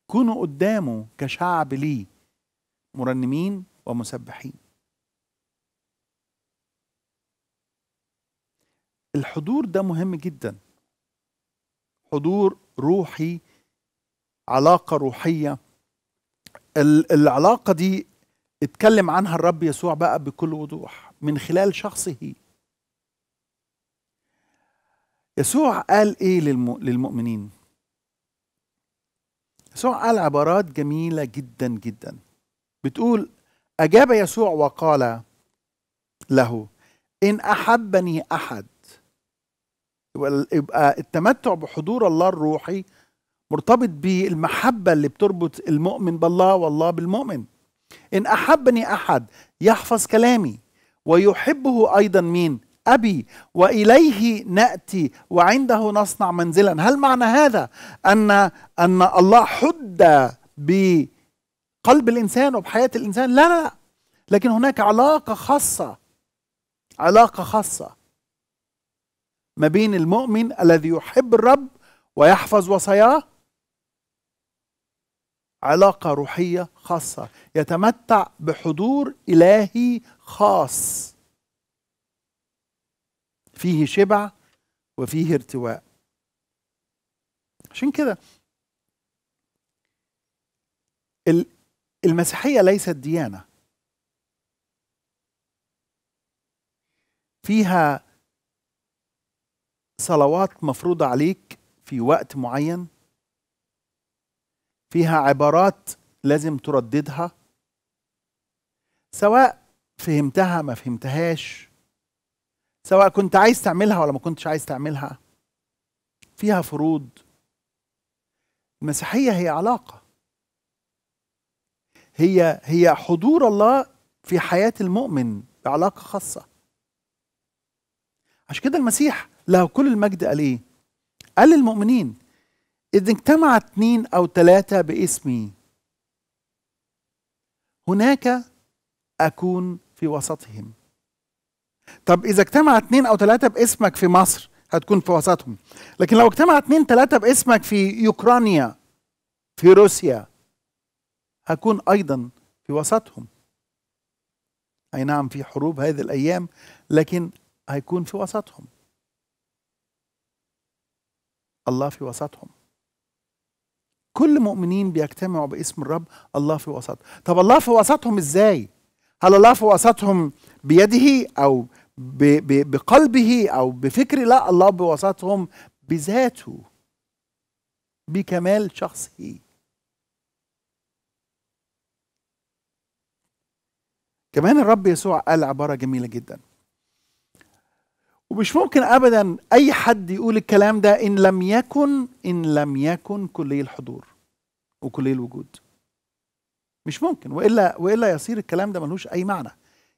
كونوا قدامه كشعب ليه مرنمين ومسبحين الحضور ده مهم جدا حضور روحي علاقة روحية العلاقة دي اتكلم عنها الرب يسوع بقى بكل وضوح من خلال شخصه يسوع قال ايه للمؤمنين يسوع قال عبارات جميلة جدا جدا بتقول أجاب يسوع وقال له إن أحبني أحد يبقى التمتع بحضور الله الروحي مرتبط بالمحبة اللي بتربط المؤمن بالله والله بالمؤمن إن أحبني أحد يحفظ كلامي ويحبه أيضا مين؟ أبي وإليه نأتي وعنده نصنع منزلا هل معنى هذا أن, أن الله حد بقلب الإنسان وبحياة الإنسان لا لا لكن هناك علاقة خاصة علاقة خاصة ما بين المؤمن الذي يحب الرب ويحفظ وصاياه علاقة روحية خاصة يتمتع بحضور إلهي خاص فيه شبع وفيه ارتواء عشان كده المسيحية ليست ديانة فيها صلوات مفروضة عليك في وقت معين فيها عبارات لازم ترددها سواء فهمتها ما فهمتهاش سواء كنت عايز تعملها ولا ما كنتش عايز تعملها فيها فروض المسيحية هي علاقة هي هي حضور الله في حياة المؤمن بعلاقة خاصة عشان كده المسيح له كل المجد قال ايه قال للمؤمنين إذا اجتمع اثنين أو ثلاثة باسمي هناك أكون في وسطهم طب إذا اجتمع اثنين أو ثلاثة باسمك في مصر هتكون في وسطهم لكن لو اجتمع اثنين ثلاثة باسمك في أوكرانيا في روسيا هكون أيضا في وسطهم أي نعم في حروب هذه الأيام لكن هيكون في وسطهم الله في وسطهم كل مؤمنين بيجتمعوا باسم الرب الله في وسط طب الله في وسطهم ازاي هل الله في وسطهم بيده او بقلبه او بفكر لا الله بوسطهم بذاته بكمال شخصه كمان الرب يسوع قال عباره جميله جدا ومش ممكن ابدا اي حد يقول الكلام ده ان لم يكن ان لم يكن كلي الحضور وكلي الوجود مش ممكن والا والا يصير الكلام ده ملوش اي معنى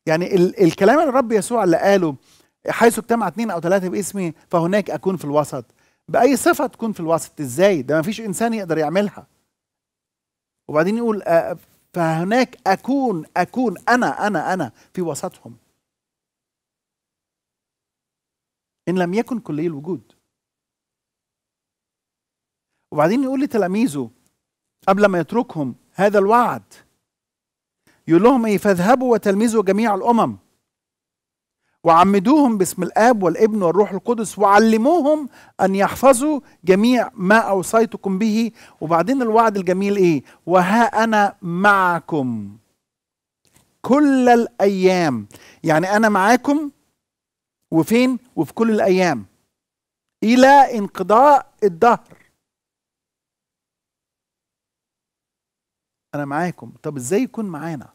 يعني ال الكلام اللي الرب يسوع اللي قاله حيث اجتمع اثنين او ثلاثه باسمي فهناك اكون في الوسط باي صفه تكون في الوسط ازاي ده ما فيش انسان يقدر يعملها وبعدين يقول آه، فهناك اكون اكون انا انا انا في وسطهم إن لم يكن كلي الوجود وبعدين يقول لتلاميذه قبل ما يتركهم هذا الوعد يقول لهم ايه فاذهبوا وتلمذوا جميع الامم وعمدوهم باسم الاب والابن والروح القدس وعلموهم ان يحفظوا جميع ما اوصيتكم به وبعدين الوعد الجميل ايه وها انا معكم كل الايام يعني انا معاكم وفين وفي كل الأيام إلى انقضاء الدهر أنا معاكم طب إزاي يكون معانا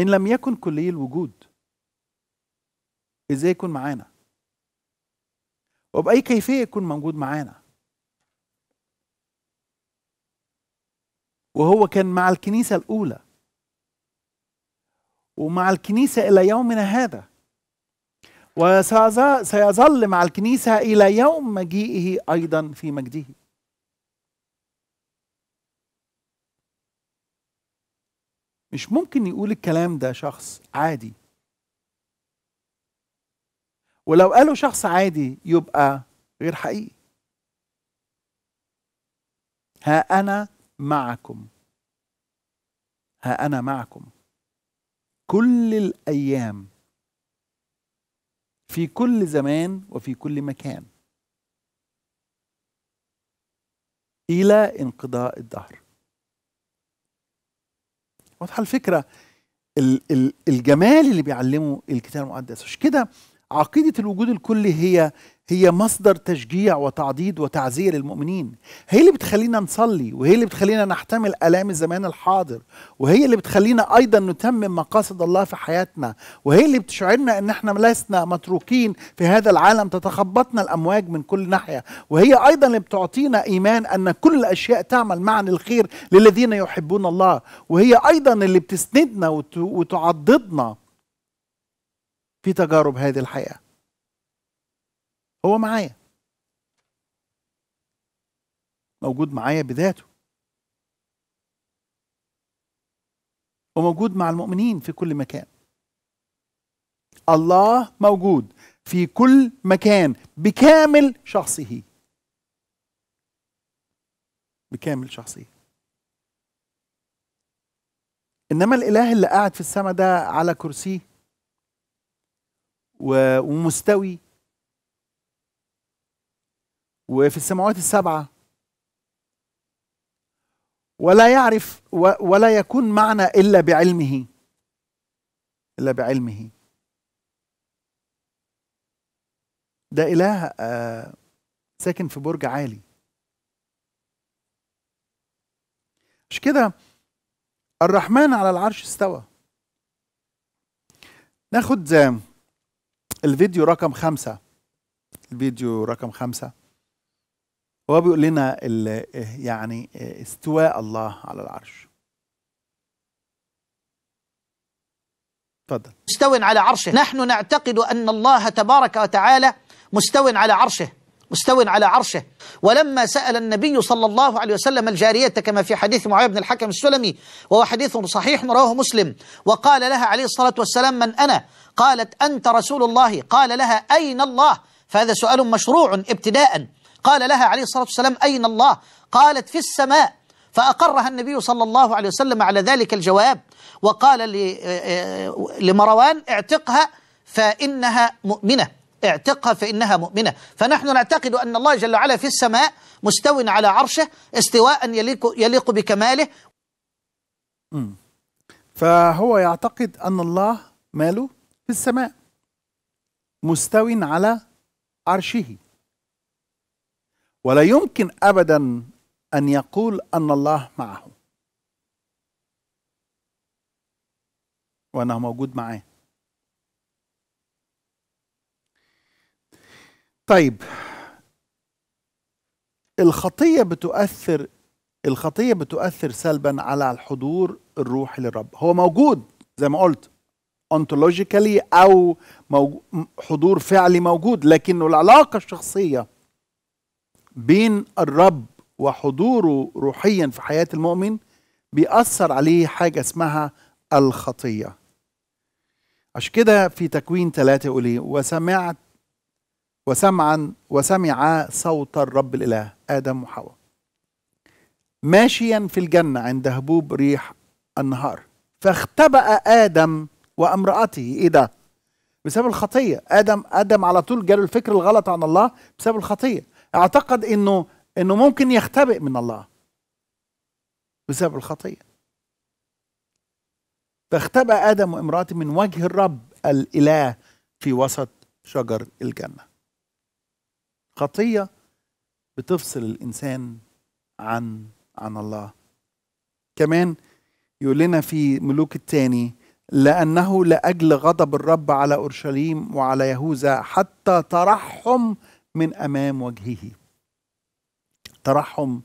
إن لم يكن كلي الوجود إزاي يكون معانا وبأي كيفية يكون موجود معانا وهو كان مع الكنيسة الأولى ومع الكنيسة إلى يومنا هذا وسيظل مع الكنيسة إلى يوم مجيئه أيضا في مجده مش ممكن يقول الكلام ده شخص عادي ولو قاله شخص عادي يبقى غير حقيقي ها أنا معكم ها أنا معكم كل الايام في كل زمان وفي كل مكان الى انقضاء الدهر واضحه الفكره الجمال اللي بيعلمه الكتاب المقدس مش كده عقيدة الوجود الكلي هي هي مصدر تشجيع وتعضيد وتعزية للمؤمنين هي اللي بتخلينا نصلي وهي اللي بتخلينا نحتمل آلام الزمان الحاضر وهي اللي بتخلينا أيضا نتمم مقاصد الله في حياتنا وهي اللي بتشعرنا أن احنا لسنا متروكين في هذا العالم تتخبطنا الأمواج من كل ناحية وهي أيضا اللي بتعطينا إيمان أن كل الأشياء تعمل معا للخير للذين يحبون الله وهي أيضا اللي بتسندنا وتعضدنا في تجارب هذه الحياة هو معايا موجود معايا بذاته وموجود مع المؤمنين في كل مكان الله موجود في كل مكان بكامل شخصه بكامل شخصيه انما الاله اللي قاعد في السماء ده على كرسيه ومستوي وفي السماوات السبعه ولا يعرف ولا يكون معنى الا بعلمه الا بعلمه ده اله آه، ساكن في برج عالي مش كده الرحمن على العرش استوى ناخد الفيديو رقم خمسة الفيديو رقم خمسة هو بيقول لنا يعني استواء الله على العرش تفضل على عرشه نحن نعتقد أن الله تبارك وتعالى مستو على عرشه مستو على عرشه ولما سأل النبي صلى الله عليه وسلم الجارية كما في حديث معاوية بن الحكم السلمي وهو حديث صحيح رواه مسلم وقال لها عليه الصلاة والسلام من أنا قالت أنت رسول الله قال لها أين الله فهذا سؤال مشروع ابتداء قال لها عليه الصلاة والسلام أين الله قالت في السماء فأقرها النبي صلى الله عليه وسلم على ذلك الجواب وقال آه، آه، لمروان اعتقها فإنها مؤمنة اعتقها فإنها مؤمنة فنحن نعتقد أن الله جل وعلا في السماء مستوى على عرشه استواء يليق, يليق بكماله فهو يعتقد أن الله ماله في السماء مستوى على عرشه ولا يمكن أبدا أن يقول أن الله معه وأنه موجود معاه طيب الخطية بتؤثر الخطية بتؤثر سلبا على الحضور الروحي للرب هو موجود زي ما قلت ontologically أو حضور فعلي موجود لكنه العلاقة الشخصية بين الرب وحضوره روحيا في حياة المؤمن بيأثر عليه حاجة اسمها الخطية عشان كده في تكوين ثلاثة يقول إيه، وسمعت وسمعا وسمعا صوت الرب الإله آدم وحواء ماشيا في الجنة عند هبوب ريح النهار فاختبأ آدم وامرأته إيه ده؟ بسبب الخطية آدم آدم على طول جاله الفكر الغلط عن الله بسبب الخطية اعتقد إنه إنه ممكن يختبئ من الله بسبب الخطية فاختبأ آدم وامرأته من وجه الرب الإله في وسط شجر الجنة خطية بتفصل الإنسان عن عن الله كمان يقول لنا في ملوك الثاني لأنه لأجل غضب الرب على أورشليم وعلى يهوذا حتى ترحم من أمام وجهه ترحم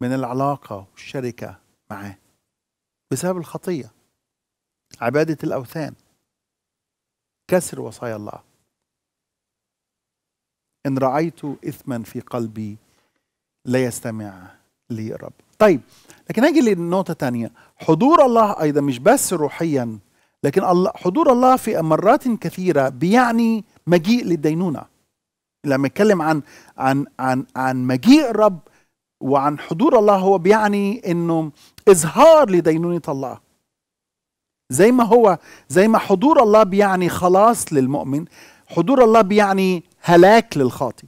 من العلاقة والشركة معاه بسبب الخطية عبادة الأوثان كسر وصايا الله إن رأيت إثما في قلبي لا يستمع لي الرب طيب لكن أجي لنقطة تانية حضور الله أيضا مش بس روحيا لكن الله حضور الله في مرات كثيرة بيعني مجيء للدينونة لما يتكلم عن عن عن عن مجيء الرب وعن حضور الله هو بيعني انه اظهار لدينونة الله زي ما هو زي ما حضور الله بيعني خلاص للمؤمن حضور الله بيعني هلاك للخاطي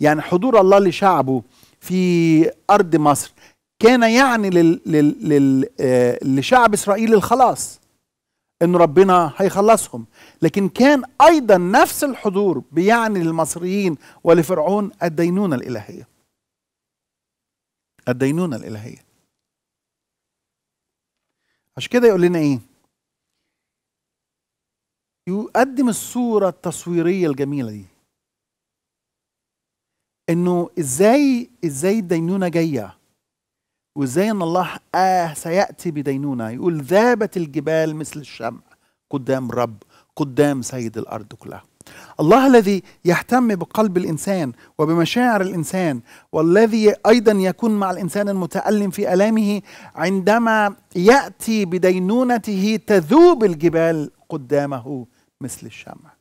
يعني حضور الله لشعبه في أرض مصر كان يعني لل لل لل آه، لشعب إسرائيل الخلاص إن ربنا هيخلصهم لكن كان أيضا نفس الحضور بيعني للمصريين ولفرعون الدينونة الإلهية الدينونة الإلهية عشان كده يقول لنا إيه يقدم الصورة التصويرية الجميلة دي انه ازاي ازاي الدينونة جاية وازاي ان الله آه سيأتي بدينونة يقول ذابت الجبال مثل الشمع قدام رب قدام سيد الأرض كلها الله الذي يهتم بقلب الانسان وبمشاعر الانسان والذي ايضا يكون مع الانسان المتالم في الامه عندما ياتي بدينونته تذوب الجبال قدامه مثل الشمع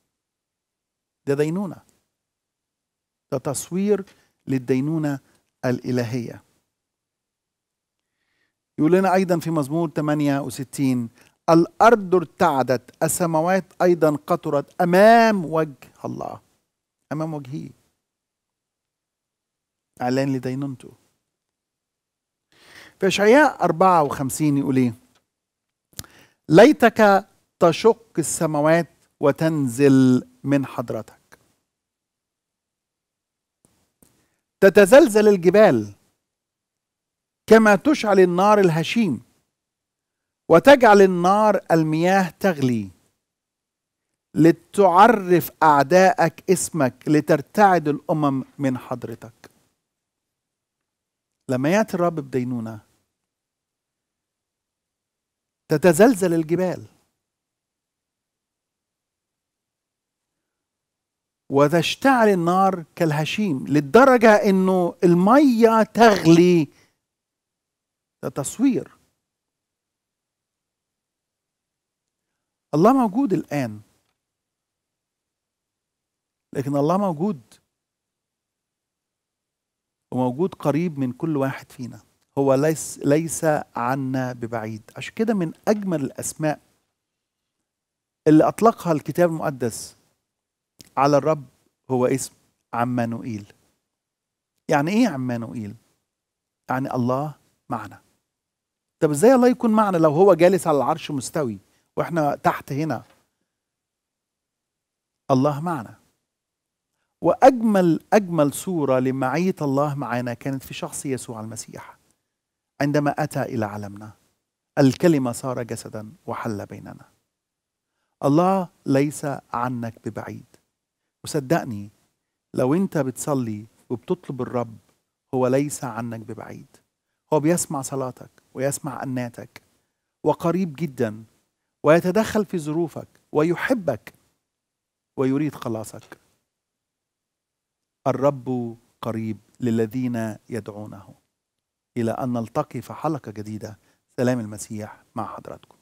ده دينونة ده تصوير للدينونة الإلهية يقول لنا أيضا في مزمور 68 الأرض ارتعدت السماوات أيضا قطرت أمام وجه الله أمام وجهه إعلان لدينونته في إشعياء 54 يقول إيه ليتك تشق السماوات وتنزل من حضرتك تتزلزل الجبال كما تشعل النار الهشيم وتجعل النار المياه تغلي لتعرف اعدائك اسمك لترتعد الامم من حضرتك لما ياتي الرب بدينونه تتزلزل الجبال اشتعل النار كالهشيم للدرجة أنه المية تغلي ده تصوير الله موجود الآن لكن الله موجود وموجود قريب من كل واحد فينا هو ليس ليس عنا ببعيد عشان كده من اجمل الاسماء اللي اطلقها الكتاب المقدس على الرب هو اسم عمانوئيل يعني ايه عمانوئيل يعني الله معنا طب ازاي الله يكون معنا لو هو جالس على العرش مستوي واحنا تحت هنا الله معنا واجمل اجمل صوره لمعيه الله معنا كانت في شخص يسوع المسيح عندما اتى الى عالمنا الكلمه صار جسدا وحل بيننا الله ليس عنك ببعيد وصدقني لو انت بتصلي وبتطلب الرب هو ليس عنك ببعيد هو بيسمع صلاتك ويسمع أناتك وقريب جدا ويتدخل في ظروفك ويحبك ويريد خلاصك الرب قريب للذين يدعونه إلى أن نلتقي في حلقة جديدة سلام المسيح مع حضراتكم